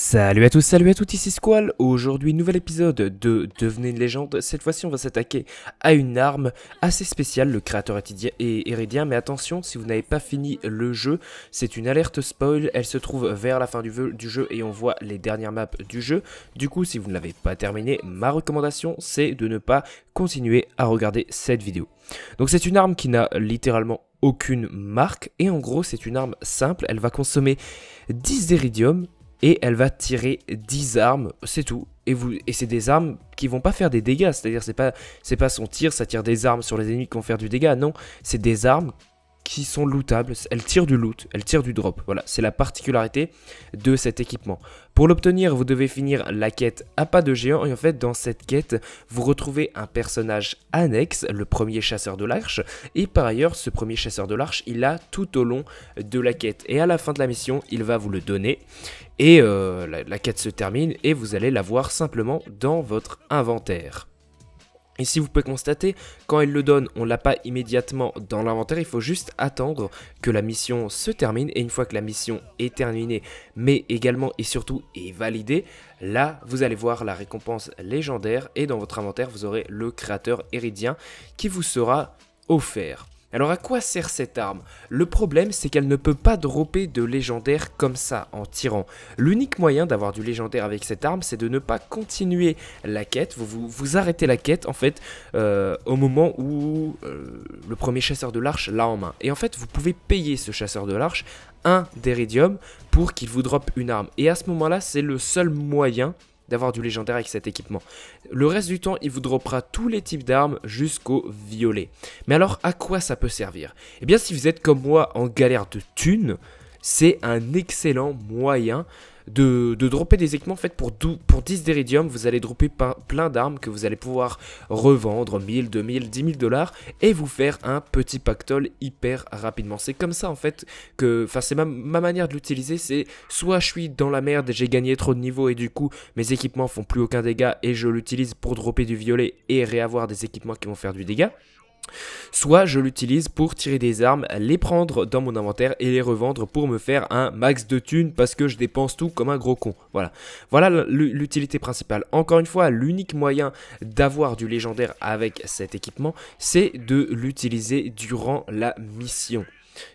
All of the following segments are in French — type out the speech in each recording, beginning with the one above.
Salut à tous, salut à toutes, ici Squall, aujourd'hui nouvel épisode de Devenez une légende, cette fois-ci on va s'attaquer à une arme assez spéciale, le créateur est hérédien, mais attention si vous n'avez pas fini le jeu, c'est une alerte spoil, elle se trouve vers la fin du, jeu et on voit les dernières maps du jeu, du coup si vous ne l'avez pas terminé, ma recommandation c'est de ne pas continuer à regarder cette vidéo. Donc c'est une arme qui n'a littéralement aucune marque et en gros c'est une arme simple, elle va consommer 10 d'éridium et elle va tirer 10 armes, c'est tout. Et, vous, et c'est des armes qui vont pas faire des dégâts, c'est-à-dire c'est pas, c'est pas son tir, ça tire des armes sur les ennemis qui vont faire du dégât, non, c'est des armes qui sont lootables. Elles tirent du loot, elles tirent du drop. Voilà, c'est la particularité de cet équipement. Pour l'obtenir, vous devez finir la quête à pas de géant. Et en fait, dans cette quête, vous retrouvez un personnage annexe, le premier chasseur de l'arche. Et par ailleurs, ce premier chasseur de l'arche, il a tout au long de la quête. Et à la fin de la mission, il va vous le donner. Et euh, la, la quête se termine et vous allez l'avoir simplement dans votre inventaire. Et si vous pouvez constater, quand elle le donne, on l'a pas immédiatement dans l'inventaire, il faut juste attendre que la mission se termine, et une fois que la mission est terminée, mais également et surtout est validée, là vous allez voir la récompense légendaire, et dans votre inventaire vous aurez le créateur héridien qui vous sera offert. Alors à quoi sert cette arme Le problème c'est qu'elle ne peut pas dropper de légendaire comme ça en tirant. L'unique moyen d'avoir du légendaire avec cette arme c'est de ne pas continuer la quête, vous, vous, arrêtez la quête en fait euh, au moment où euh, le premier chasseur de l'arche l'a en main. Et en fait vous pouvez payer ce chasseur de l'arche un d'éridium pour qu'il vous droppe une arme. Et à ce moment là c'est le seul moyen d'avoir du légendaire avec cet équipement. Le reste du temps, il vous dropera tous les types d'armes jusqu'au violet. Mais alors, à quoi ça peut servir Eh bien, si vous êtes comme moi en galère de thunes, c'est un excellent moyen de, dropper des équipements. En fait, pour, pour 10 d'iridium vous allez dropper plein d'armes que vous allez pouvoir revendre 1000, 2000, 10 000 dollars et vous faire un petit pactole hyper rapidement. C'est comme ça en fait que, enfin, c'est ma, manière de l'utiliser. C'est soit je suis dans la merde, et j'ai gagné trop de niveaux et du coup mes équipements font plus aucun dégât et je l'utilise pour dropper du violet et réavoir des équipements qui vont faire du dégât. Soit je l'utilise pour tirer des armes, les prendre dans mon inventaire et les revendre pour me faire un max de thunes parce que je dépense tout comme un gros con. Voilà. Voilà l'utilité principale. Encore une fois, l'unique moyen d'avoir du légendaire avec cet équipement, c'est de l'utiliser durant la mission.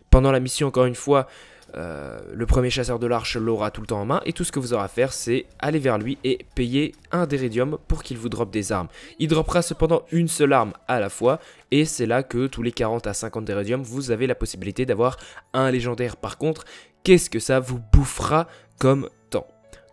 Pendant la mission, encore une fois, euh, le premier chasseur de l'arche l'aura tout le temps en main et tout ce que vous aurez à faire c'est aller vers lui et payer un d'éridium pour qu'il vous droppe des armes. Il droppera cependant une seule arme à la fois et c'est là que tous les 40 à 50 deridium vous avez la possibilité d'avoir un légendaire. Par contre, qu'est-ce que ça vous bouffera comme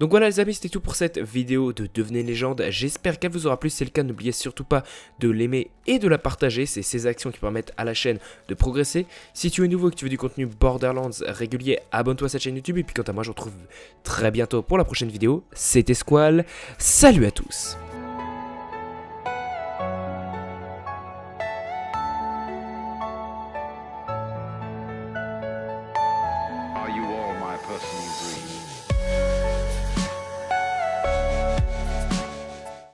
donc voilà les amis, c'était tout pour cette vidéo de Devenez Légende. J'espère qu'elle vous aura plu. Si c'est le cas, n'oubliez surtout pas de l'aimer et de la partager. C'est ces actions qui permettent à la chaîne de progresser. Si tu es nouveau et que tu veux du contenu Borderlands régulier, abonne-toi à cette chaîne YouTube. Et puis quant à moi, je retrouve très bientôt pour la prochaine vidéo. C'était Squall. Salut à tous